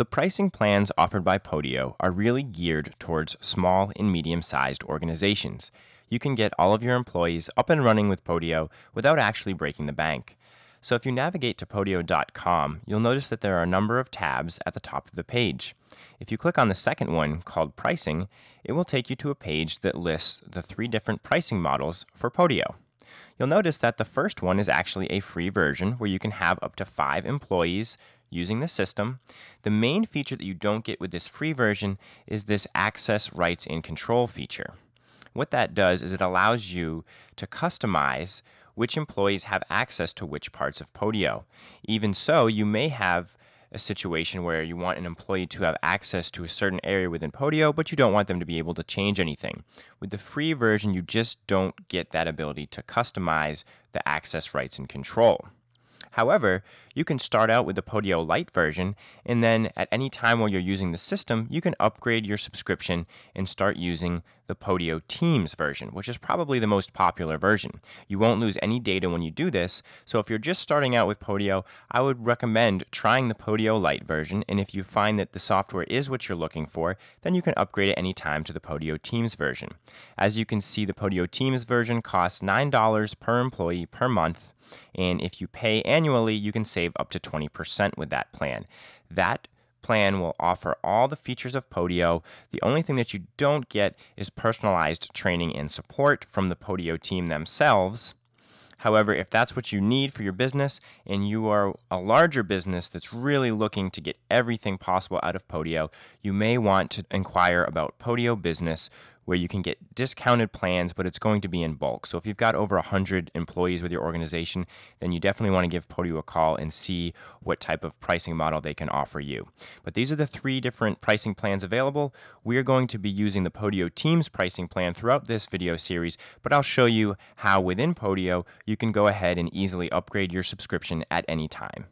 The pricing plans offered by Podio are really geared towards small and medium sized organizations. You can get all of your employees up and running with Podio without actually breaking the bank. So if you navigate to podio.com, you'll notice that there are a number of tabs at the top of the page. If you click on the second one, called Pricing, it will take you to a page that lists the three different pricing models for Podio you'll notice that the first one is actually a free version where you can have up to five employees using the system. The main feature that you don't get with this free version is this access rights and control feature. What that does is it allows you to customize which employees have access to which parts of Podio. Even so, you may have a situation where you want an employee to have access to a certain area within Podio, but you don't want them to be able to change anything. With the free version, you just don't get that ability to customize the access rights and control. However, you can start out with the Podio Lite version, and then at any time while you're using the system, you can upgrade your subscription and start using the Podio Teams version, which is probably the most popular version. You won't lose any data when you do this, so if you're just starting out with Podio, I would recommend trying the Podio Lite version, and if you find that the software is what you're looking for, then you can upgrade at any time to the Podio Teams version. As you can see, the Podio Teams version costs $9 per employee per month, and if you pay annually, you can save up to 20% with that plan. That plan will offer all the features of Podio. The only thing that you don't get is personalized training and support from the Podio team themselves. However, if that's what you need for your business and you are a larger business that's really looking to get everything possible out of Podio, you may want to inquire about Podio Business, where you can get discounted plans, but it's going to be in bulk. So if you've got over 100 employees with your organization, then you definitely want to give Podio a call and see what type of pricing model they can offer you. But these are the three different pricing plans available. We are going to be using the Podio Teams pricing plan throughout this video series, but I'll show you how within Podio you can go ahead and easily upgrade your subscription at any time.